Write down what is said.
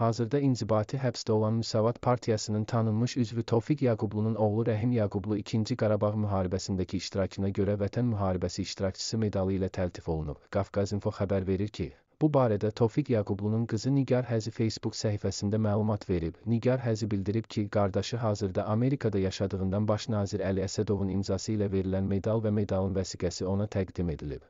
hazırda inzibati həbsdə olan Müsavat Partiyasının tanınmış üzvü Tofiq Yaqublunun oğlu Rəhim Yaqublu 2-ci Qarabağ müharibəsindəki iştirakına görə Vətən müharibəsi iştirakçısı medalı ilə təltif olunub. Qafqazinfo xəbər verir ki, bu barədə Tofiq Yaqublunun qızı Nigar Həzi Facebook səhifəsində məlumat verib. Nigar Həzi bildirib ki, qardaşı hazırda Amerikada yaşadığından baş nazir Əli Əsədovun imzası ilə verilən medal və medalın vəsiqəsi ona təqdim edilib.